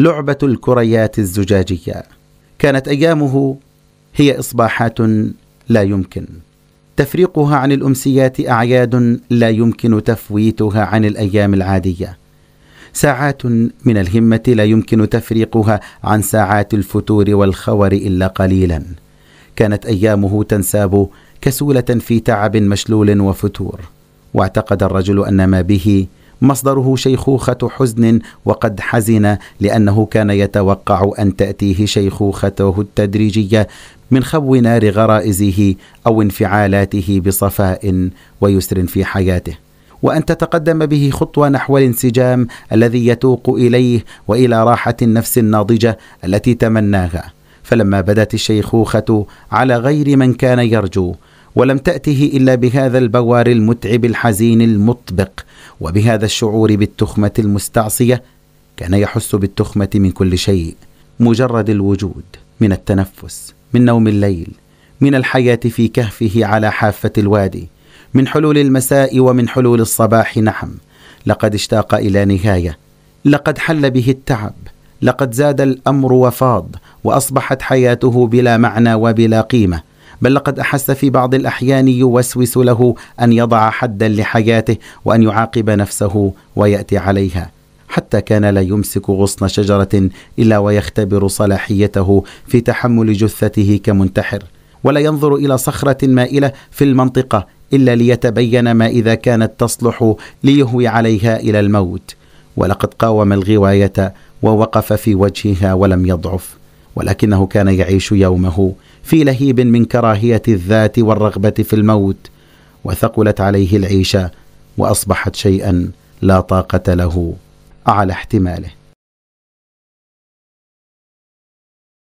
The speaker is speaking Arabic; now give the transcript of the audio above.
لعبة الكريات الزجاجية كانت أيامه هي إصباحات لا يمكن تفريقها عن الأمسيات أعياد لا يمكن تفويتها عن الأيام العادية ساعات من الهمة لا يمكن تفريقها عن ساعات الفتور والخور إلا قليلا كانت أيامه تنساب كسولة في تعب مشلول وفتور واعتقد الرجل أن ما به مصدره شيخوخة حزن وقد حزن لأنه كان يتوقع أن تأتيه شيخوخته التدريجية من خبو نار غرائزه أو انفعالاته بصفاء ويسر في حياته وان تتقدم به خطوه نحو الانسجام الذي يتوق اليه والى راحه النفس الناضجه التي تمناها فلما بدت الشيخوخه على غير من كان يرجو ولم تاته الا بهذا البوار المتعب الحزين المطبق وبهذا الشعور بالتخمه المستعصيه كان يحس بالتخمه من كل شيء مجرد الوجود من التنفس من نوم الليل من الحياه في كهفه على حافه الوادي من حلول المساء ومن حلول الصباح نعم لقد اشتاق الى نهايه لقد حل به التعب لقد زاد الامر وفاض واصبحت حياته بلا معنى وبلا قيمه بل لقد أحس في بعض الأحيان يوسوس له أن يضع حدا لحياته وأن يعاقب نفسه ويأتي عليها حتى كان لا يمسك غصن شجرة إلا ويختبر صلاحيته في تحمل جثته كمنتحر ولا ينظر إلى صخرة مائلة في المنطقة إلا ليتبين ما إذا كانت تصلح ليهوي عليها إلى الموت ولقد قاوم الغواية ووقف في وجهها ولم يضعف ولكنه كان يعيش يومه في لهيب من كراهيه الذات والرغبه في الموت وثقلت عليه العيشه واصبحت شيئا لا طاقه له على احتماله